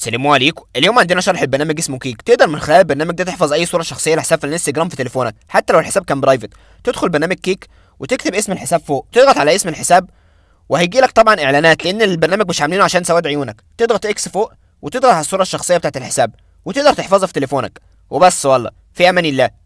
السلام عليكم اليوم عندنا شرح البرنامج اسمه كيك تقدر من خلال البرنامج ده تحفظ اي صوره شخصيه لحساب في الانستجرام في تليفونك حتى لو الحساب كان برايفت تدخل برنامج كيك وتكتب اسم الحساب فوق تضغط على اسم الحساب وهيجي لك طبعا اعلانات لان البرنامج مش عاملينه عشان سواد عيونك تضغط اكس فوق وتضغط على الصوره الشخصيه بتاعت الحساب وتقدر تحفظها في تليفونك وبس والله في امان الله